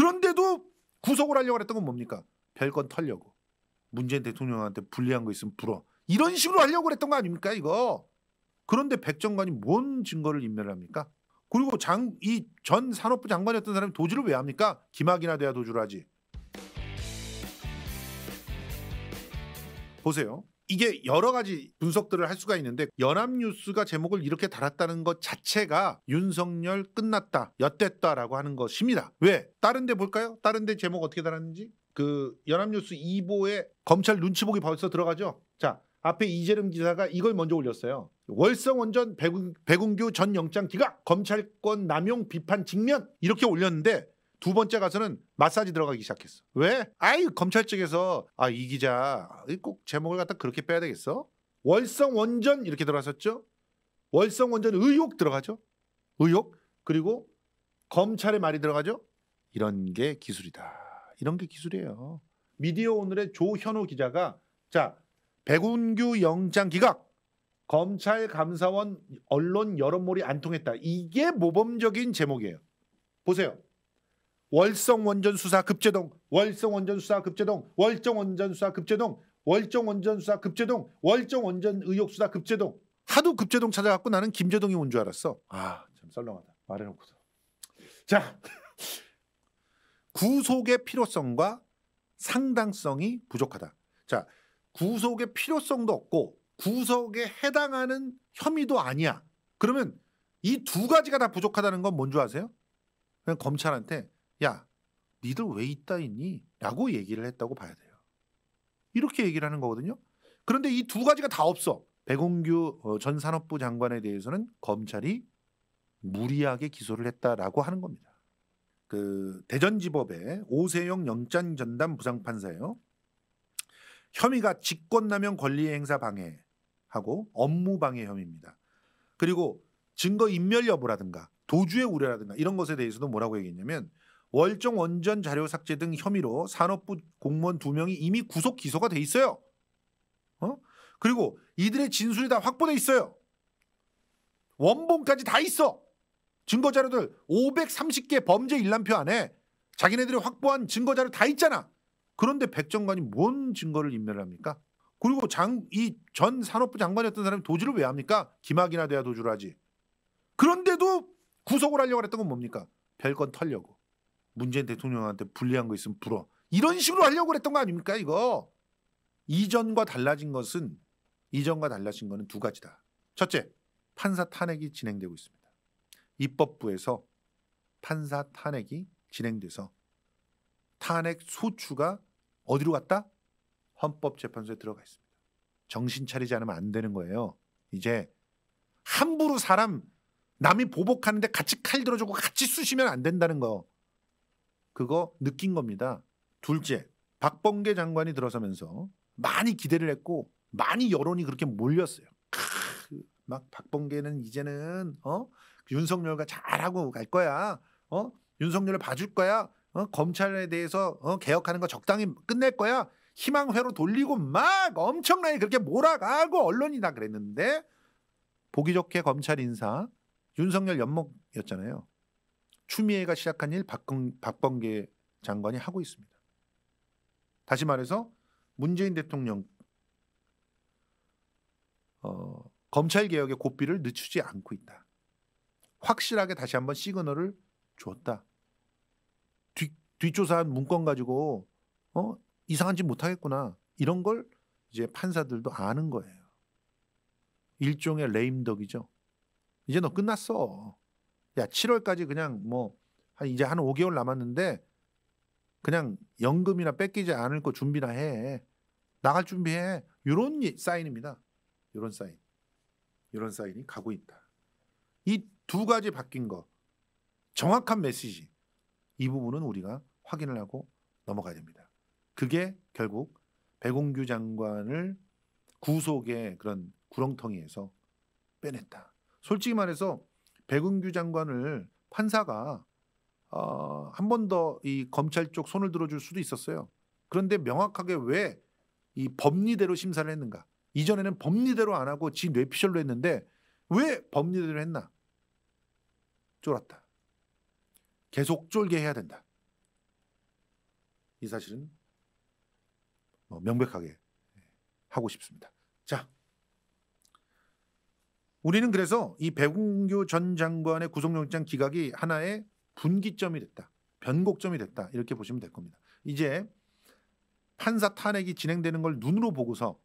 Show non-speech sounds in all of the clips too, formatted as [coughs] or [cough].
그런데도 구속을 하려고 했던 건 뭡니까? 별건 털려고. 문재인 대통령한테 불리한 거 있으면 불어. 이런 식으로 하려고 했던 거 아닙니까 이거? 그런데 백정관이뭔 증거를 인멸 합니까? 그리고 장 이 전 산업부 장관이었던 사람이 도주를 왜 합니까? 기막이나 돼야 도주를 하지. 보세요. 이게 여러 가지 분석들을 할 수가 있는데 연합뉴스가 제목을 이렇게 달았다는 것 자체가 윤석열 끝났다 엿됐다라고 하는 것입니다. 왜? 다른데 볼까요? 다른데 제목 어떻게 달았는지 그 연합뉴스 2보에 검찰 눈치 보기 벌써 들어가죠. 자 앞에 이재름 기사가 이걸 먼저 올렸어요. 월성원전 백운, 백운규 전 영장 기각 검찰권 남용 비판 직면 이렇게 올렸는데 두 번째 가서는 마사지 들어가기 시작했어. 왜? 아이 검찰 측에서 아 이 기자 꼭 제목을 갖다 그렇게 빼야 되겠어? 월성 원전 이렇게 들어갔었죠. 월성 원전 의혹 들어가죠. 의혹 그리고 검찰의 말이 들어가죠. 이런 게 기술이다. 이런 게 기술이에요. 미디어 오늘의 조현호 기자가 자 백운규 영장 기각 검찰 감사원 언론 여론몰이 안 통했다. 이게 모범적인 제목이에요. 보세요. 월성 원전 수사 급제동, 월성 원전 수사 급제동, 월정 원전 수사 급제동, 월정 원전 수사 급제동, 월정 원전 의혹 수사 급제동. 하도 급제동 찾아갔고 나는 김제동이 온 줄 알았어. 아, 참 썰렁하다. 말해놓고서. 자, [laughs] 구속의 필요성과 상당성이 부족하다. 자, 구속의 필요성도 없고 구속에 해당하는 혐의도 아니야. 그러면 이 두 가지가 다 부족하다는 건 뭔 줄 아세요? 그냥 검찰한테 야, 니들 왜 있다 있니? 라고 얘기를 했다고 봐야 돼요. 이렇게 얘기를 하는 거거든요. 그런데 이 두 가지가 다 없어. 백운규 어, 전 산업부 장관에 대해서는 검찰이 무리하게 기소를 했다라고 하는 겁니다. 그 대전지법의 오세영 영장 전담 부장판사예요. 혐의가 직권남용 권리행사 방해하고 업무방해 혐의입니다. 그리고 증거 인멸 여부라든가 도주의 우려라든가 이런 것에 대해서도 뭐라고 얘기했냐면 월정 원전 자료 삭제 등 혐의로 산업부 공무원 두 명이 이미 구속 기소가 돼 있어요. 어? 그리고 이들의 진술이 다 확보돼 있어요. 원본까지 다 있어. 증거 자료들 530개 범죄 일람표 안에 자기네들이 확보한 증거 자료 다 있잖아. 그런데 백정관이뭔 증거를 인멸합니까? 그리고 장 이 전 산업부 장관이었던 사람이 도주를 왜 합니까? 기막이나 돼야 도주를 하지. 그런데도 구속을 하려고 했던 건 뭡니까? 별건 털려고. 문재인 대통령한테 불리한 거 있으면 불어. 이런 식으로 하려고 그랬던 거 아닙니까 이거? 이전과 달라진 것은 이전과 달라진 것은 두 가지다. 첫째, 판사 탄핵이 진행되고 있습니다. 입법부에서 판사 탄핵이 진행돼서 탄핵 소추가 어디로 갔다? 헌법재판소에 들어가 있습니다. 정신 차리지 않으면 안 되는 거예요. 이제 함부로 사람 남이 보복하는데 같이 칼 들어주고 같이 쑤시면 안 된다는 거. 그거 느낀 겁니다. 둘째, 박범계 장관이 들어서면서 많이 기대를 했고 많이 여론이 그렇게 몰렸어요. 크, 막 박범계는 이제는 어 윤석열과 잘하고 갈 거야. 어 윤석열을 봐줄 거야. 어 검찰에 대해서 어 개혁하는 거 적당히 끝낼 거야. 희망회로 돌리고 막 엄청나게 그렇게 몰아가고 언론이다 그랬는데 보기 좋게 검찰 인사 윤석열 연목이었잖아요. 추미애가 시작한 일 박근, 박범계 장관이 하고 있습니다. 다시 말해서 문재인 대통령 어, 검찰 개혁의 고삐를 늦추지 않고 있다. 확실하게 다시 한번 시그널을 주다 뒤, 뒷조사한 문건 가지고 어 이상한 짓 못하겠구나 이런 걸 이제 판사들도 아는 거예요. 일종의 레임덕이죠. 이제 너 끝났어. 야 7월까지 그냥 뭐 한 이제 한 5개월 남았는데 그냥 연금이나 뺏기지 않을 거 준비나 해 나갈 준비해 요런 사인입니다. 요런 사인, 요런 사인이 가고 있다. 이 두 가지 바뀐 거 정확한 메시지 이 부분은 우리가 확인을 하고 넘어가야 됩니다. 그게 결국 백공규 장관을 구속의 그런 구렁텅이에서 빼냈다. 솔직히 말해서 백은규 장관을 판사가 어, 한번 더 이 검찰 쪽 손을 들어줄 수도 있었어요. 그런데 명확하게 왜 이 법리대로 심사를 했는가? 이전에는 법리대로 안 하고 지 뇌피셜로 했는데 왜 법리대로 했나? 쫄았다. 계속 쫄게 해야 된다. 이 사실은 뭐 명백하게 하고 싶습니다. 자. 우리는 그래서 이배공규전 장관의 구속영장 기각이 하나의 분기점이 됐다. 변곡점이 됐다. 이렇게 보시면 될 겁니다. 이제 판사 탄핵이 진행되는 걸 눈으로 보고서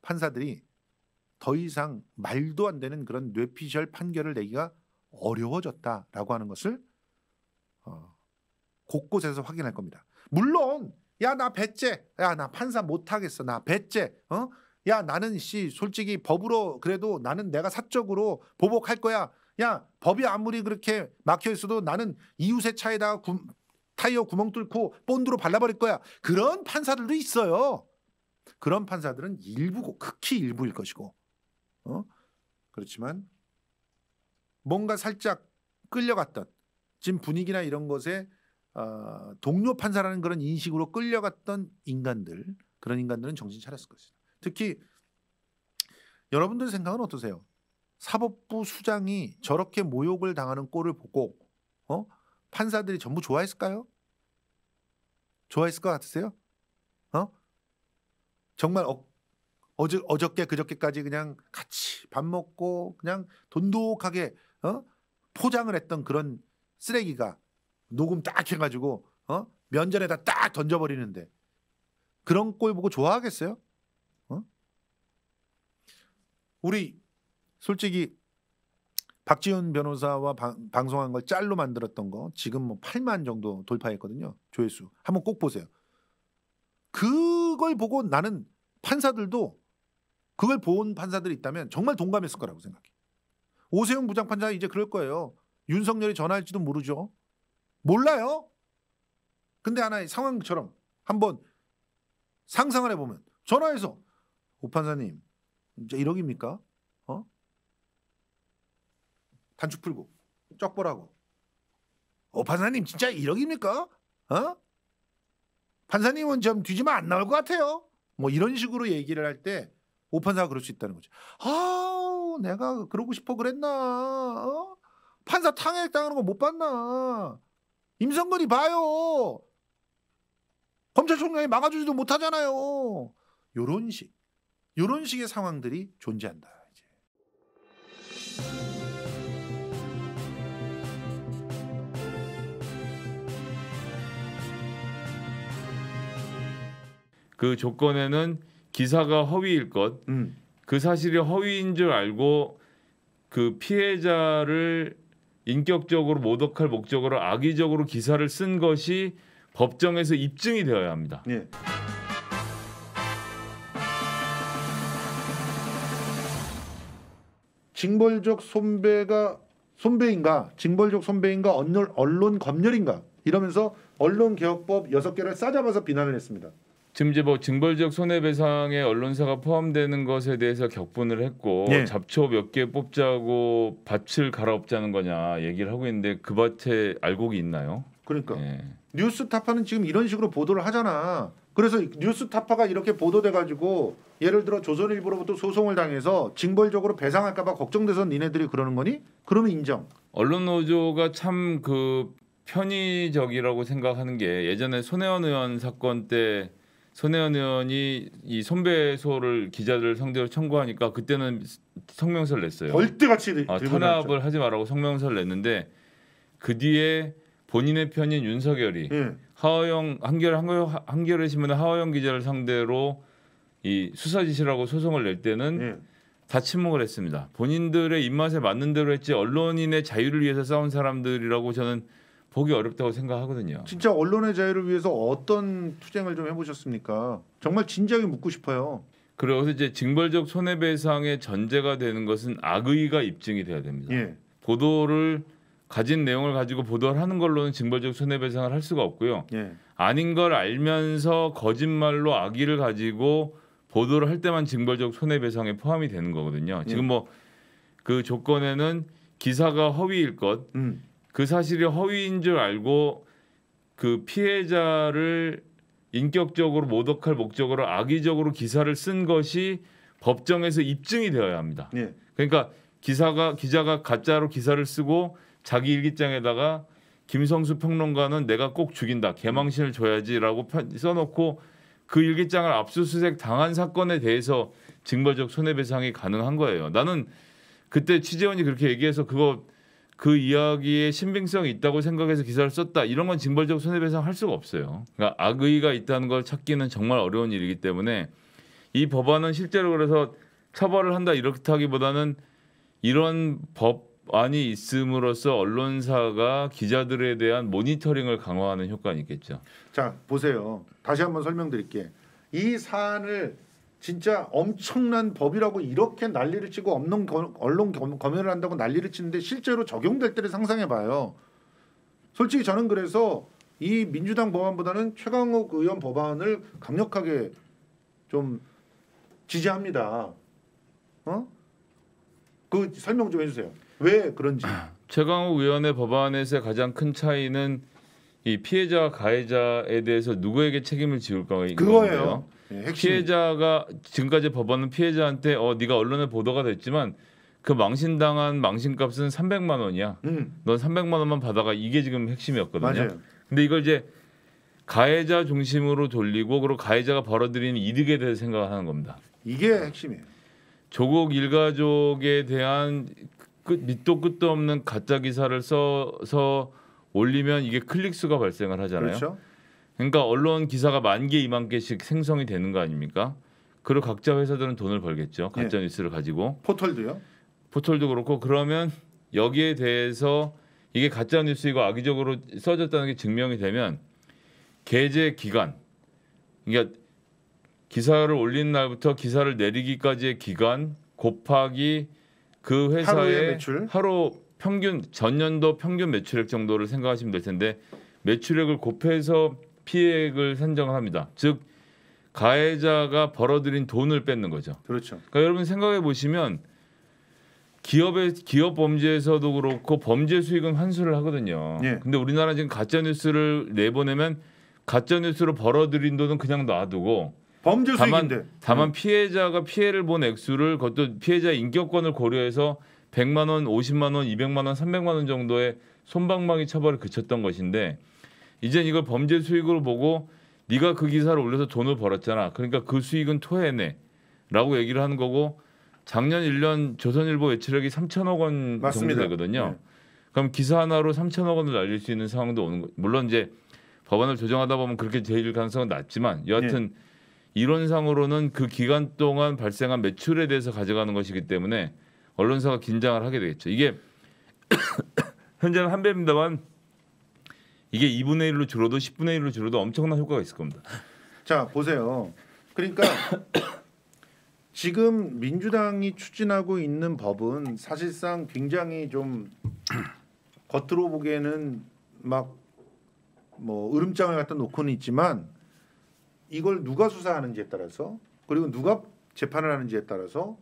판사들이 더 이상 말도 안 되는 그런 뇌피셜 판결을 내기가 어려워졌다라고 하는 것을 어, 곳곳에서 확인할 겁니다. 물론 야 나 배째 야 나 판사 못하겠어 나 배째 어야 나는 씨 솔직히 법으로 그래도 나는 내가 사적으로 보복할 거야. 야 법이 아무리 그렇게 막혀 있어도 나는 이웃의 차에다가 구, 타이어 구멍 뚫고 본드로 발라버릴 거야. 그런 판사들도 있어요. 그런 판사들은 일부고 극히 일부일 것이고, 어? 그렇지만 뭔가 살짝 끌려갔던 지금 분위기나 이런 것에 어, 동료 판사라는 그런 인식으로 끌려갔던 인간들 그런 인간들은 정신 차렸을 것이다. 특히 여러분들 생각은 어떠세요? 사법부 수장이 저렇게 모욕을 당하는 꼴을 보고 어? 판사들이 전부 좋아했을까요? 좋아했을 것 같으세요? 어? 정말 어, 어저, 어저께 그저께까지 그냥 같이 밥 먹고 그냥 돈독하게 어? 포장을 했던 그런 쓰레기가 녹음 딱 해가지고 어? 면전에다 딱 던져버리는데 그런 꼴 보고 좋아하겠어요? 우리 솔직히 박지훈 변호사와 방, 방송한 걸 짤로 만들었던 거 지금 뭐 8만 정도 돌파했거든요. 조회수. 한번 꼭 보세요. 그걸 보고 나는 판사들도 그걸 본 판사들이 있다면 정말 동감했을 거라고 생각해. 오세훈 부장판사 이제 그럴 거예요. 윤석열이 전화할지도 모르죠. 몰라요. 근데 하나의 상황처럼 한번 상상을 해보면 전화해서 오 판사님 이제 1억입니까? 어? 단축 풀고 쩍 보라고. 어 판사님 진짜 1억입니까? 어? 판사님은 좀 뒤지면 안 나올 것 같아요. 뭐 이런 식으로 얘기를 할 때 오판사가 그럴 수 있다는 거죠. 아 내가 그러고 싶어 그랬나? 어? 판사 탕핵 당하는 거 못 봤나? 임성근이 봐요. 검찰총장이 막아주지도 못하잖아요. 요런 식. 이런 식의 상황들이 존재한다. 이제. 그 조건에는 기사가 허위일 것, 음. 그 사실이 허위인 줄 알고 그 피해자를 인격적으로 모독할 목적으로 악의적으로 기사를 쓴 것이 법정에서 입증이 되어야 합니다. 예. 징벌적 손배가 손배인가 징벌적 손배인가 언론, 언론 검열인가 이러면서 언론개혁법 여섯 개를 싸잡아서 비난을 했습니다. 지금 이제 뭐 징벌적 손해배상에 언론사가 포함되는 것에 대해서 격분을 했고 네. 잡초 몇 개 뽑자고 밭을 갈아엎자는 거냐 얘기를 하고 있는데 그 밭에 알곡이 있나요? 그러니까 네. 예. 뉴스타파는 지금 이런 식으로 보도를 하잖아. 그래서 뉴스타파가 이렇게 보도돼가지고 예를 들어 조선일보로부터 소송을 당해서 징벌적으로 배상할까봐 걱정돼서 니네들이 그러는 거니? 그러면 인정. 언론 노조가 참 그 편의적이라고 생각하는 게 예전에 손혜원 의원 사건 때 손혜원 의원이 이 손배소를 기자들 상대로 청구하니까 그때는 성명서를 냈어요. 벌떼같이 아, 탄압을 하지 말라고 성명서를 냈는데 그 뒤에 본인의 편인 윤석열이 음. 하호영 한결 한결의 신문의 하호영 기자를 상대로 이 수사 지시라고 소송을 낼 때는 음. 다 침묵을 했습니다. 본인들의 입맛에 맞는 대로 했지 언론인의 자유를 위해서 싸운 사람들이라고 저는 보기 어렵다고 생각하거든요. 진짜 언론의 자유를 위해서 어떤 투쟁을 좀 해보셨습니까? 정말 진지하게 묻고 싶어요. 그리고 이제 징벌적 손해배상의 전제가 되는 것은 악의가 입증이 돼야 됩니다. 예. 보도를 가진 내용을 가지고 보도를 하는 걸로는 징벌적 손해배상을 할 수가 없고요. 예. 아닌 걸 알면서 거짓말로 악의를 가지고 보도를 할 때만 징벌적 손해배상에 포함이 되는 거거든요. 예. 지금 뭐 그 조건에는 기사가 허위일 것, 음. 그 사실이 허위인 줄 알고 그 피해자를 인격적으로 모독할 목적으로 악의적으로 기사를 쓴 것이 법정에서 입증이 되어야 합니다. 예. 그러니까 기사가 기자가 가짜로 기사를 쓰고 자기 일기장에다가 김성수 평론가는 내가 꼭 죽인다 개망신을 줘야지라고 써놓고 그 일기장을 압수수색 당한 사건에 대해서 징벌적 손해배상이 가능한 거예요. 나는 그때 취재원이 그렇게 얘기해서 그거 그 이야기에 신빙성이 있다고 생각해서 기사를 썼다 이런 건 징벌적 손해배상 할 수가 없어요. 그러니까 악의가 있다는 걸 찾기는 정말 어려운 일이기 때문에 이 법안은 실제로 그래서 처벌을 한다 이렇다기보다는 이런 법 많이 있음으로써 언론사가 기자들에 대한 모니터링을 강화하는 효과는 있겠죠. 자 보세요. 다시 한번 설명드릴게. 이 사안을 진짜 엄청난 법이라고 이렇게 난리를 치고 언론 언론 검열을 한다고 난리를 치는데 실제로 적용될 때를 상상해 봐요. 솔직히 저는 그래서 이 민주당 법안보다는 최강욱 의원 법안을 강력하게 좀 지지합니다. 어? 그 설명 좀 해주세요. 왜 그런지. 아, 최강욱 의원의 법안에서 가장 큰 차이는 이 피해자 가해자에 대해서 누구에게 책임을 지울까가 그거예요. 네, 피해자가 지금까지 법원은 피해자한테 어 네가 언론에 보도가 됐지만 그 망신당한 망신값은 300만 원이야. 음. 넌 300만 원만 받아가 이게 지금 핵심이었거든요. 맞아요. 근데 이걸 이제 가해자 중심으로 돌리고 그리고 가해자가 벌어들이 이득에 대해 생각하는 겁니다. 이게 핵심이에요. 조국 일가족에 대한 끝 밑도 끝도 없는 가짜 기사를 써서 올리면 이게 클릭수가 발생을 하잖아요. 그렇죠? 그러니까 언론 기사가 만 개, 이만 개씩 생성이 되는 거 아닙니까? 그리고 각자 회사들은 돈을 벌겠죠. 예. 가짜 뉴스를 예. 가지고. 포털도요? 포털도 그렇고 그러면 여기에 대해서 이게 가짜 뉴스이고 악의적으로 써졌다는 게 증명이 되면 게재 기간 그러니까 기사를 올리 날부터 기사를 내리기까지의 기간 곱하기 그 회사의 매출? 하루 평균 전년도 평균 매출액 정도를 생각하시면 될 텐데 매출액을 곱해서 피해액을 산정합니다. 을즉 가해자가 벌어들인 돈을 뺏는 거죠. 그렇죠. 그러니까 여러분 생각해 보시면 기업의 기업 범죄에서도 그렇고 범죄 수익은 환수를 하거든요. 예. 근데 우리나라 지금 가짜 뉴스를 내보내면 가짜 뉴스로 벌어들인 돈은 그냥 놔두고 범죄 수익인데. 다만, 다만 네. 피해자가 피해를 본 액수를 그것도 피해자 인격권을 고려해서 100만 원, 50만 원, 200만 원, 300만 원 정도의 손방망이 처벌을 그쳤던 것인데 이젠 이걸 범죄 수익으로 보고 네가 그 기사를 올려서 돈을 벌었잖아. 그러니까 그 수익은 토해내라고 얘기를 하는 거고 작년 1년 조선일보 외출액이 3천억 원 맞습니다. 정도 되거든요. 네. 그럼 기사 하나로 3천억 원을 날릴 수 있는 상황도 오는 거. 물론 이제 법안을 조정하다 보면 그렇게 제일 가능성은 낮지만 여하튼 네. 이론상으로는 그 기간 동안 발생한 매출에 대해서 가져가는 것이기 때문에 언론사가 긴장을 하게 되겠죠. 이게 [coughs] 현재는 한 배입니다만 이게 2분의 1로 줄어도 10분의 1로 줄어도 엄청난 효과가 있을 겁니다. 자 보세요. 그러니까 [coughs] 지금 민주당이 추진하고 있는 법은 사실상 굉장히 좀 [coughs] 겉으로 보기에는 막뭐 으름장을 갖다 놓고는 있지만 이걸 누가 수사하는지에 따라서 그리고 누가 재판을 하는지에 따라서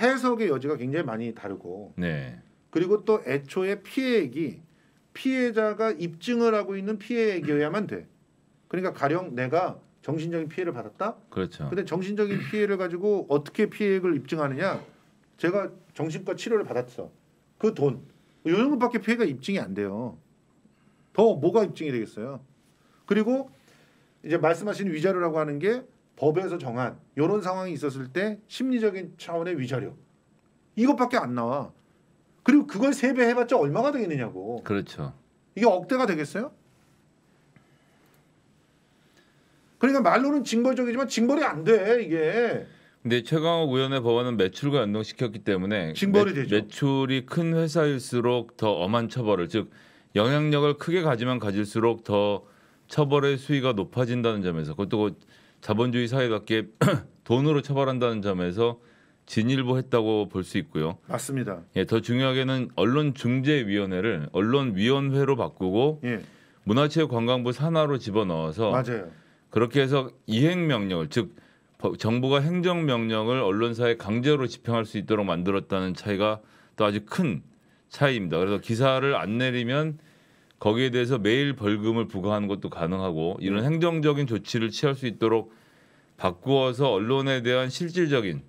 해석의 여지가 굉장히 많이 다르고 네. 그리고 또 애초에 피해액이 피해자가 입증을 하고 있는 피해액이어야만 돼. 그러니까 가령 내가 정신적인 피해를 받았다. 그렇죠. 근데 정신적인 피해를 가지고 어떻게 피해액을 입증하느냐? 제가 정신과 치료를 받았어. 그 돈. 요 정도밖에 피해가 입증이 안 돼요. 더 뭐가 입증이 되겠어요? 그리고 이제 말씀하신 위자료라고 하는 게 법에서 정한 이런 상황이 있었을 때 심리적인 차원의 위자료 이것밖에 안 나와. 그리고 그걸 세배 해봤자 얼마가 되겠느냐고. 그렇죠. 이게 억대가 되겠어요? 그러니까 말로는 징벌적이지만 징벌이 안 돼 이게. 근데 최강욱 의원의 법안은 매출과 연동시켰기 때문에 징벌이 매, 되죠. 매출이 큰 회사일수록 더 엄한 처벌을 즉 영향력을 크게 가지면 가질수록 더 처벌의 수위가 높아진다는 점에서 그것도 그 자본주의 사회답게 [clears throat] 돈으로 처벌한다는 점에서 진일보 했다고 볼 수 있고요. 맞습니다. 예, 더 중요하게는 언론 중재위원회를 언론 위원회로 바꾸고 예. 문화체육관광부 산하로 집어넣어서 맞아요. 그렇게 해서 이행 명령을 즉 정부가 행정 명령을 언론사에 강제로 집행할 수 있도록 만들었다는 차이가 또 아주 큰 차이입니다. 그래서 기사를 안 내리면 거기에 대해서 매일 벌금을 부과하는 것도 가능하고 이런 음. 행정적인 조치를 취할 수 있도록 바꾸어서 언론에 대한 실질적인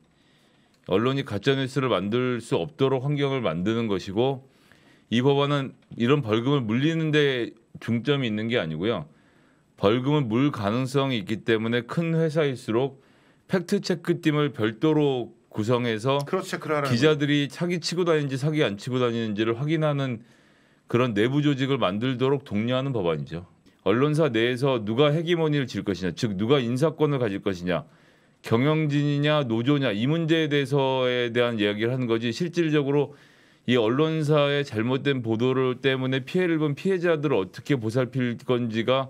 언론이 가짜 뉴스를 만들 수 없도록 환경을 만드는 것이고 이 법안은 이런 벌금을 물리는 데 중점이 있는 게 아니고요. 벌금을 물 가능성이 있기 때문에 큰 회사일수록 팩트 체크팀을 별도로 구성해서 그렇죠. 기자들이 거예요. 사기 치고 다니는지 사기 안 치고 다니는지를 확인하는 그런 내부 조직을 만들도록 독려하는 법안이죠. 언론사 내에서 누가 헤기모니를 질 것이냐, 즉 누가 인사권을 가질 것이냐, 경영진이냐 노조냐 이 문제에 대해서에 대한 이야기를 하는 거지 실질적으로 이 언론사의 잘못된 보도를 때문에 피해를 본 피해자들을 어떻게 보살필 건지가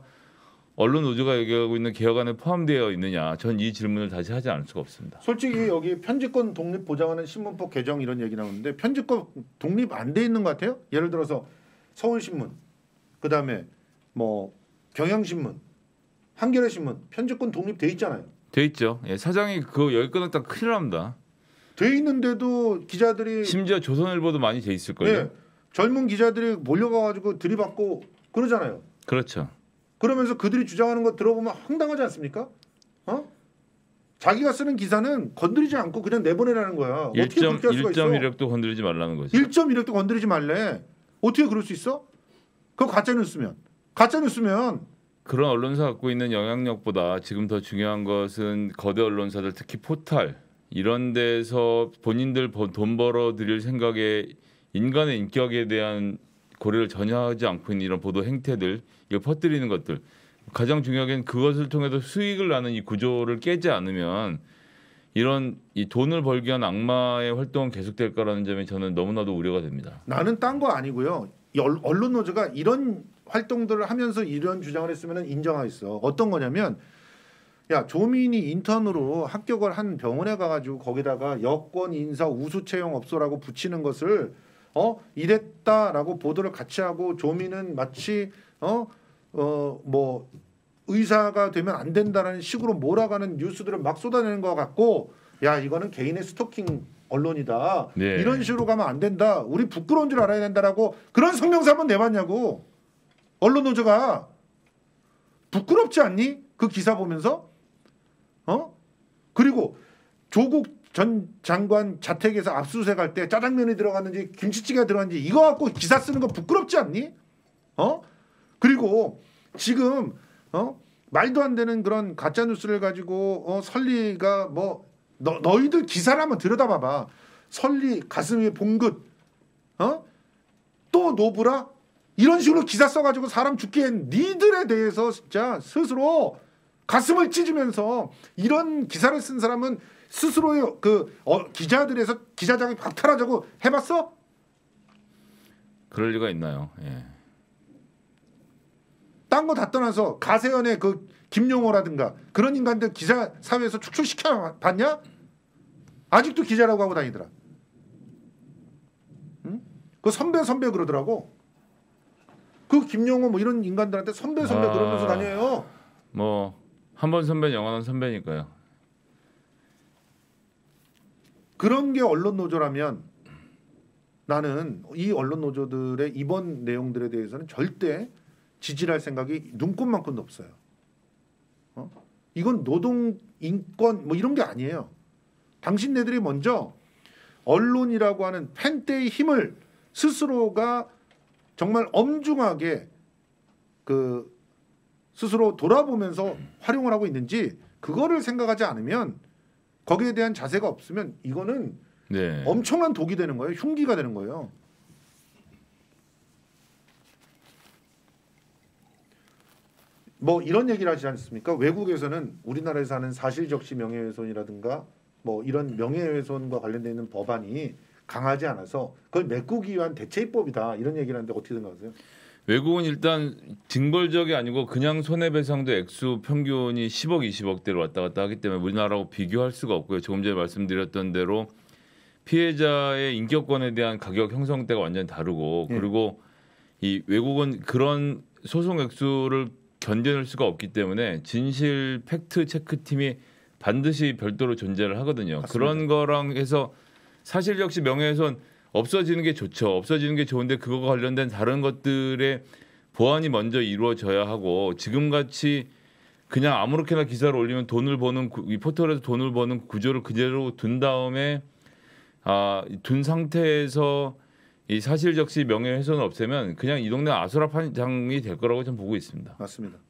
언론 노조가 얘기하고 있는 개혁안에 포함되어 있느냐 전 이 질문을 다시 하지 않을 수가 없습니다. 솔직히 여기 편집권 독립 보장하는 신문법 개정 이런 얘기 나오는데 편집권 독립 안 돼 있는 것 같아요. 예를 들어서 서울신문, 그 다음에 뭐 경향신문, 한겨레신문 편집권 독립돼 있잖아요. 돼 있죠. 예, 사장이 그거 열 끊었다 큰일 납니다. 돼 있는데도 기자들이 심지어 조선일보도 많이 돼 있을 거예요. 예, 젊은 기자들이 몰려가가지고 들이받고 그러잖아요. 그렇죠. 그러면서 그들이 주장하는 거 들어보면 황당하지 않습니까? 어? 자기가 쓰는 기사는 건드리지 않고 그냥 내보내라는 거야. 1 어떻게 그렇게 할 수가 1.1획도 건드리지 말라는 거지. 1.1획도 건드리지 말래. 어떻게 그럴 수 있어? 그 가짜 뉴스면 가짜 뉴스면 그런 언론사 갖고 있는 영향력보다 지금 더 중요한 것은 거대 언론사들 특히 포털 이런 데서 본인들 돈 벌어 드릴 생각에 인간의 인격에 대한 고려를 전혀 하지 않고 있는 이런 보도 행태들 이걸 퍼뜨리는 것들 가장 중요한 게 그것을 통해서 수익을 나는 이 구조를 깨지 않으면 이런 이 돈을 벌기 위한 악마의 활동은 계속될까라는 점이 저는 너무나도 우려가 됩니다. 나는 딴 거 아니고요. 언론 노조가 이런 활동들을 하면서 이런 주장을 했으면 인정하겠어. 어떤 거냐면 야 조민이 인턴으로 합격을 한 병원에 가가지고 거기다가 여권 인사 우수 채용 업소라고 붙이는 것을 어 이랬다라고 보도를 같이 하고 조민은 마치 어어뭐 의사가 되면 안 된다라는 식으로 몰아가는 뉴스들을 막 쏟아내는 것 같고 야 이거는 개인의 스토킹 언론이다 네. 이런 식으로 가면 안 된다 우리 부끄러운 줄 알아야 된다라고 그런 성명서 한번 내봤냐고 언론 노조가 부끄럽지 않니 그 기사 보면서 어 그리고 조국 전 장관 자택에서 압수수색 할때 짜장면이 들어갔는지 김치찌개가 들어갔는지 이거 갖고 기사 쓰는 거 부끄럽지 않니? 어? 그리고 지금 어? 말도 안 되는 그런 가짜 뉴스를 가지고 어, 설리가 뭐 너, 너희들 기사를 한번 들여다봐봐. 설리 가슴이 봉긋 어? 또 노브라 이런 식으로 기사 써가지고 사람 죽게 한 니들에 대해서 진짜 스스로 가슴을 찢으면서 이런 기사를 쓴 사람은 스스로의 그 어, 기자들에서 기자장이 박탈하자고 해봤어? 그럴 리가 있나요? 예. 딴거다 떠나서 가세연의 그 김용호라든가 그런 인간들 기자 사회에서 축출시켜 봤냐? 아직도 기자라고 하고 다니더라. 응? 그 선배 선배 그러더라고. 그 김용호 뭐 이런 인간들한테 선배 선배 아, 그러면서 다녀요. 뭐 한 번 선배 영원한 선배니까요. 그런 게 언론 노조라면 나는 이 언론 노조들의 이번 내용들에 대해서는 절대 지지할 생각이 눈꼽만큼도 없어요. 어? 이건 노동 인권 뭐 이런 게 아니에요. 당신네들이 먼저 언론이라고 하는 펜대의 힘을 스스로가 정말 엄중하게 그 스스로 돌아보면서 활용을 하고 있는지 그거를 생각하지 않으면 거기에 대한 자세가 없으면 이거는 네. 엄청난 독이 되는 거예요. 흉기가 되는 거예요. 뭐 이런 얘기를 하지 않습니까? 외국에서는 우리나라에서 하는 사실적시 명예훼손이라든가 뭐 이런 명예훼손과 관련되어 있는 법안이 강하지 않아서 그걸 메꾸기 위한 대체 입법이다 이런 얘기를 하는데 어떻게 생각하세요? 외국은 일단 징벌적이 아니고 그냥 손해배상도 액수 평균이 10억 20억대로 왔다 갔다 하기 때문에 우리나라하고 비교할 수가 없고요. 조금 전에 말씀드렸던 대로 피해자의 인격권에 대한 가격 형성대가 완전히 다르고 예. 그리고 이 외국은 그런 소송 액수를 견뎌낼 수가 없기 때문에 진실 팩트 체크 팀이 반드시 별도로 존재를 하거든요. 맞습니다. 그런 거랑 해서 사실 역시 명예훼손 없어지는 게 좋죠. 없어지는 게 좋은데 그거와 관련된 다른 것들의 보완이 먼저 이루어져야 하고 지금 같이 그냥 아무렇게나 기사를 올리면 돈을 버는 이 포털에서 돈을 버는 구조를 그대로 둔 다음에 아둔 상태에서 이 사실 적시 명예훼손 없애면 그냥 이 동네 아수라 판장이 될 거라고 저는 보고 있습니다. 맞습니다.